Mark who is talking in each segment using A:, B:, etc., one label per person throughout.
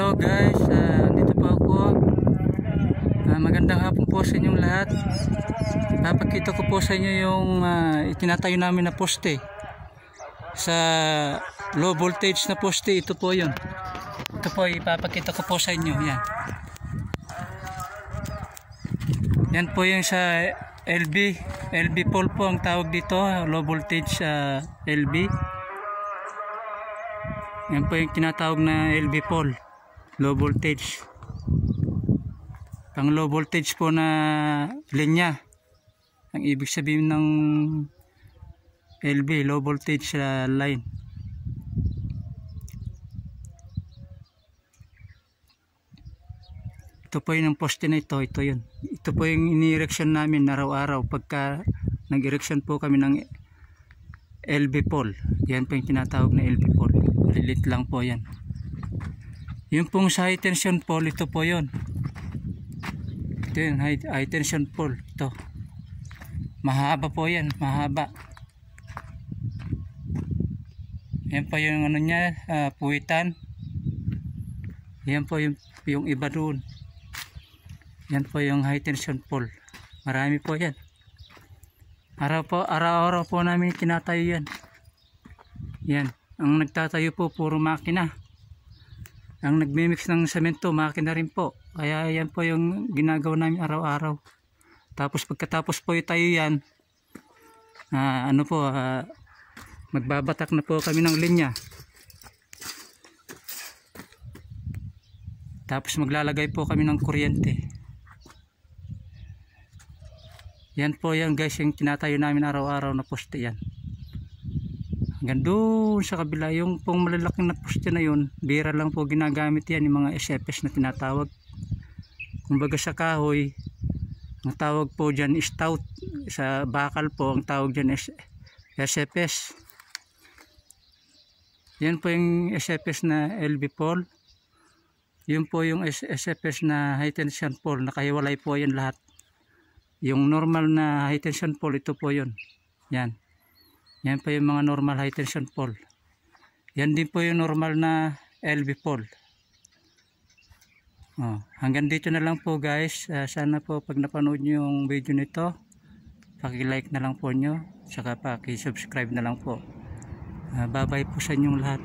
A: Hello guys, uh, ah, dito po ako. Uh, magandang hapon po sa inyong lahat. Papakita ko po sa inyo yung uh, itinatayo namin na poste. Sa low voltage na poste, ito po yon. Ito po, ipapakita ko po sa inyo. Yan. Yan po yung sa LB. LB pole po ang tawag dito. Low voltage uh, LB. Yan po yung tinatawag na LB pole low voltage pang low voltage po na linya ang ibig sabihin ng LV low voltage uh, line ito po yung poste na ito ito yun ito po yung ini-erection namin araw-araw pagka nag-erection po kami ng LV pole yan po yung tinatawag na LV pole lilit lang po yan yung pong sa high tension pole, ito po yun. Ito yun, high, high tension pole. Ito. Mahaba po yan, mahaba. Yan po yung ano niya, uh, puwitan. Yan po yung, yung iba doon. Yan po yung high tension pole. Marami po yan. Araw po, araw-araw po namin tinatayo yan. Yan. Ang nagtatayo po, puro makina ang nagmimix ng semento makina rin po kaya yan po yung ginagawa namin araw-araw tapos pagkatapos po tayo yan uh, ano po uh, magbabatak na po kami ng linya tapos maglalagay po kami ng kuryente yan po yan guys yung tinatayo namin araw-araw na poste yan hanggang doon sa kabila yung pong malalaking na poste na yun bira lang po ginagamit yan yung mga SFS na tinatawag kumbaga sa kahoy ang tawag po dyan stout sa bakal po ang tawag dyan is SFS yan po yung SFS na LB pole yun po yung SFS na high tension pole nakahiwalay po yan lahat yung normal na high tension pole ito po yun yan yan po yung mga normal high tension pole. Yan din po yung normal na LV pole. Oh, hanggang dito na lang po guys. Uh, sana po pag napanood nyo yung video nito, paki-like na lang po nyo. Saka paki-subscribe na lang po. Uh, ah, bye bye po sa inyong lahat.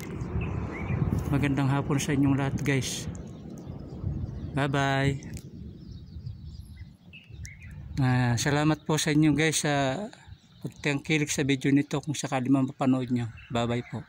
A: Magandang hapon sa inyong lahat guys. Bye bye. Uh, ah, salamat po sa inyo guys sa uh, Huwag tayong kilig sa video nito kung sakali man mapanood nyo. Bye bye po.